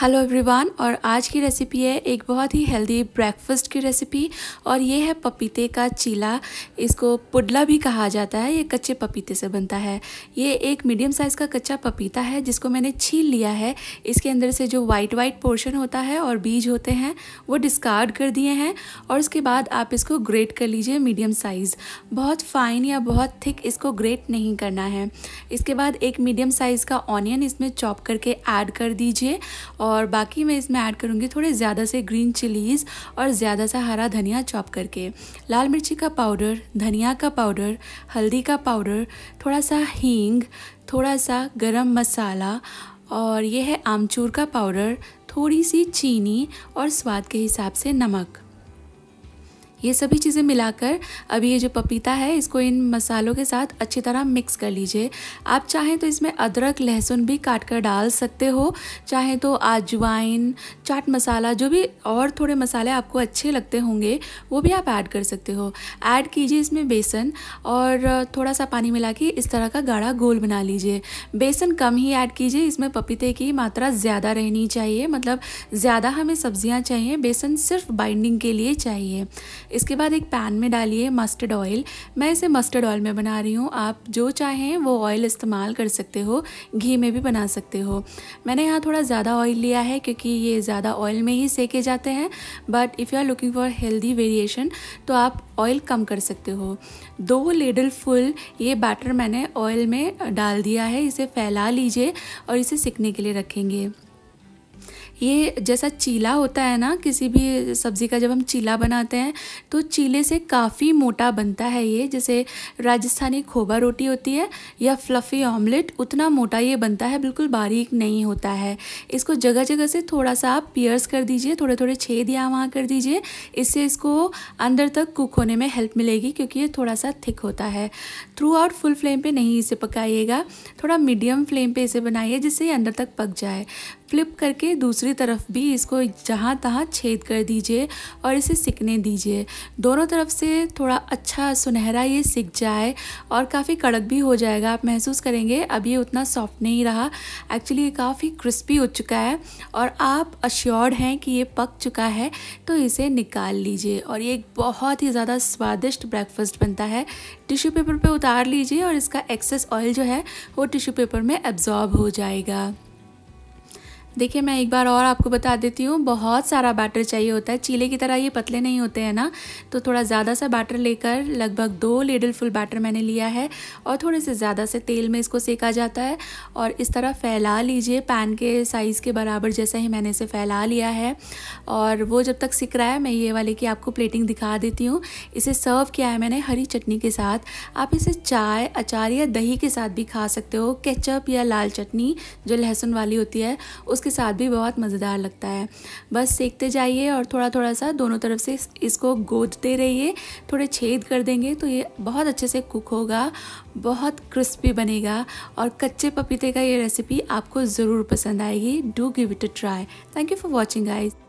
hello everyone और आज की रेसिपी है एक बहुत ही हेल्दी ब्रेकफास्ट की रेसिपी और ये है पपीते का चीला इसको पुडला भी कहा जाता है ये कच्चे पपीते से बनता है ये एक मीडियम साइज़ का कच्चा पपीता है जिसको मैंने छील लिया है इसके अंदर से जो वाइट वाइट पोर्शन होता है और बीज होते हैं वो डिस्कार्ड कर दिए हैं और उसके बाद आप इसको ग्रेट कर लीजिए मीडियम साइज़ बहुत फाइन या बहुत थिक इसको ग्रेट नहीं करना है इसके बाद एक मीडियम साइज़ का ऑनियन इसमें चॉप करके ऐड कर दीजिए और बाकी मैं इसमें ऐड करूँगी थोड़े ज़्यादा से ग्रीन चिलीज़ और ज़्यादा सा हरा धनिया चॉप करके लाल मिर्ची का पाउडर धनिया का पाउडर हल्दी का पाउडर थोड़ा सा हींग थोड़ा सा गरम मसाला और यह है आमचूर का पाउडर थोड़ी सी चीनी और स्वाद के हिसाब से नमक ये सभी चीज़ें मिलाकर अभी ये जो पपीता है इसको इन मसालों के साथ अच्छी तरह मिक्स कर लीजिए आप चाहें तो इसमें अदरक लहसुन भी काट कर डाल सकते हो चाहे तो अजवाइन चाट मसाला जो भी और थोड़े मसाले आपको अच्छे लगते होंगे वो भी आप ऐड कर सकते हो ऐड कीजिए इसमें बेसन और थोड़ा सा पानी मिला के इस तरह का गाढ़ा गोल बना लीजिए बेसन कम ही ऐड कीजिए इसमें पपीते की मात्रा ज़्यादा रहनी चाहिए मतलब ज़्यादा हमें सब्जियाँ चाहिए बेसन सिर्फ बाइंडिंग के लिए चाहिए इसके बाद एक पैन में डालिए मस्टर्ड ऑयल मैं इसे मस्टर्ड ऑयल में बना रही हूँ आप जो चाहें वो ऑयल इस्तेमाल कर सकते हो घी में भी बना सकते हो मैंने यहाँ थोड़ा ज़्यादा ऑयल लिया है क्योंकि ये ज़्यादा ऑयल में ही सेके जाते हैं but if you are looking for healthy variation तो आप ऑयल कम कर सकते हो दो लेडल फुल ये बैटर मैंने ऑयल में डाल दिया है इसे फैला लीजिए और इसे सिकने के लिए रखेंगे ये जैसा चीला होता है ना किसी भी सब्ज़ी का जब हम चीला बनाते हैं तो चीले से काफ़ी मोटा बनता है ये जैसे राजस्थानी खोबा रोटी होती है या फ्लफ़ी ऑमलेट उतना मोटा ये बनता है बिल्कुल बारीक नहीं होता है इसको जगह जगह से थोड़ा सा आप पियर्स कर दीजिए थोड़े थोड़े छेद यहाँ वहाँ कर दीजिए इससे इसको अंदर तक कुक होने में हेल्प मिलेगी क्योंकि ये थोड़ा सा थिक होता है थ्रू आउट फुल फ्लेम पर नहीं इसे पकाइएगा थोड़ा मीडियम फ्लेम पर इसे बनाइए जिससे ये अंदर तक पक जाए फ्लिप करके दूसरी तरफ भी इसको जहाँ तहाँ छेद कर दीजिए और इसे सिकने दीजिए दोनों तरफ से थोड़ा अच्छा सुनहरा ये सिक जाए और काफ़ी कड़क भी हो जाएगा आप महसूस करेंगे अब ये उतना सॉफ्ट नहीं रहा एक्चुअली ये काफ़ी क्रिस्पी हो चुका है और आप अश्योर्ड हैं कि ये पक चुका है तो इसे निकाल लीजिए और ये एक बहुत ही ज़्यादा स्वादिष्ट ब्रेकफास्ट बनता है टिश्यू पेपर पे उतार लीजिए और इसका एक्सेस ऑयल जो है वो टिश्यू पेपर में एब्जॉर्ब हो जाएगा देखिए मैं एक बार और आपको बता देती हूँ बहुत सारा बैटर चाहिए होता है चीले की तरह ये पतले नहीं होते हैं ना तो थोड़ा ज़्यादा सा बैटर लेकर लगभग दो लेडल फुल बैटर मैंने लिया है और थोड़े से ज़्यादा से तेल में इसको सेका जाता है और इस तरह फैला लीजिए पैन के साइज़ के बराबर जैसा ही मैंने इसे फैला लिया है और वो जब तक सिक रहा है मैं ये वाले की आपको प्लेटिंग दिखा देती हूँ इसे सर्व किया है मैंने हरी चटनी के साथ आप इसे चाय अचार या दही के साथ भी खा सकते हो केचप या लाल चटनी जो लहसुन वाली होती है उस के साथ भी बहुत मज़ेदार लगता है बस सेकते जाइए और थोड़ा थोड़ा सा दोनों तरफ से इसको गोदते रहिए थोड़े छेद कर देंगे तो ये बहुत अच्छे से कुक होगा बहुत क्रिस्पी बनेगा और कच्चे पपीते का ये रेसिपी आपको ज़रूर पसंद आएगी do give it a try thank you for watching eyes